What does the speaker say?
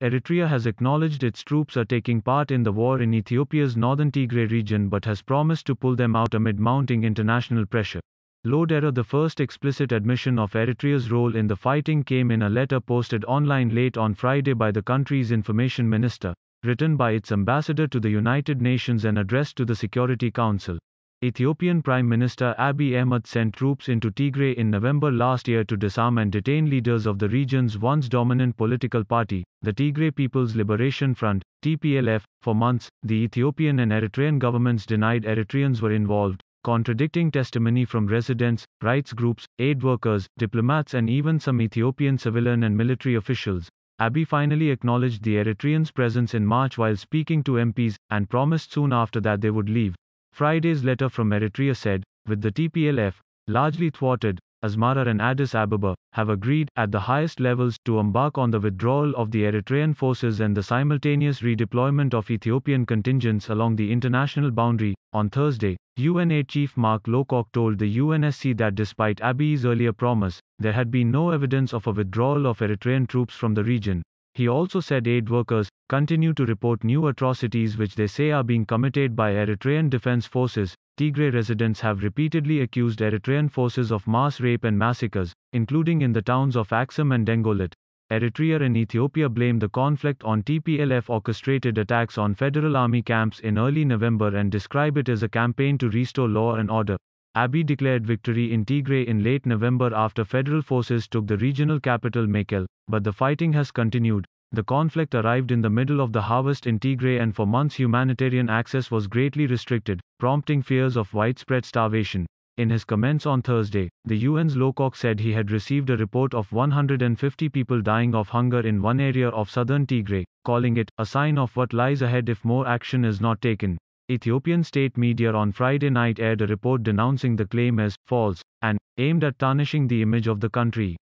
Eritrea has acknowledged its troops are taking part in the war in Ethiopia's northern Tigray region but has promised to pull them out amid mounting international pressure. Lodera the first explicit admission of Eritrea's role in the fighting came in a letter posted online late on Friday by the country's information minister, written by its ambassador to the United Nations and addressed to the Security Council. Ethiopian Prime Minister Abiy Ahmed sent troops into Tigray in November last year to disarm and detain leaders of the region's once dominant political party, the Tigray People's Liberation Front, TPLF. For months, the Ethiopian and Eritrean governments denied Eritreans were involved, contradicting testimony from residents, rights groups, aid workers, diplomats, and even some Ethiopian civilian and military officials. Abiy finally acknowledged the Eritreans' presence in March while speaking to MPs, and promised soon after that they would leave. Friday's letter from Eritrea said, with the TPLF largely thwarted, Asmara and Addis Ababa have agreed at the highest levels to embark on the withdrawal of the Eritrean forces and the simultaneous redeployment of Ethiopian contingents along the international boundary. On Thursday, UNA Chief Mark Lowcock told the UNSC that despite Abiy's earlier promise, there had been no evidence of a withdrawal of Eritrean troops from the region, he also said aid workers continue to report new atrocities which they say are being committed by Eritrean defense forces. Tigray residents have repeatedly accused Eritrean forces of mass rape and massacres, including in the towns of Axum and Dengolit. Eritrea and Ethiopia blame the conflict on TPLF orchestrated attacks on federal army camps in early November and describe it as a campaign to restore law and order. Abiy declared victory in Tigray in late November after federal forces took the regional capital Mekel, but the fighting has continued. The conflict arrived in the middle of the harvest in Tigray and for months humanitarian access was greatly restricted, prompting fears of widespread starvation. In his comments on Thursday, the UN's Lowcock said he had received a report of 150 people dying of hunger in one area of southern Tigray, calling it a sign of what lies ahead if more action is not taken. Ethiopian state media on Friday night aired a report denouncing the claim as false and aimed at tarnishing the image of the country.